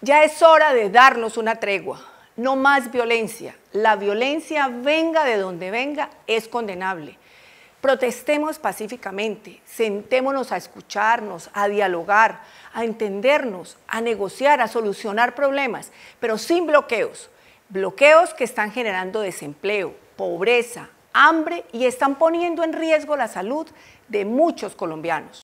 Ya es hora de darnos una tregua, no más violencia. La violencia, venga de donde venga, es condenable. Protestemos pacíficamente, sentémonos a escucharnos, a dialogar, a entendernos, a negociar, a solucionar problemas, pero sin bloqueos. Bloqueos que están generando desempleo, pobreza, hambre y están poniendo en riesgo la salud de muchos colombianos.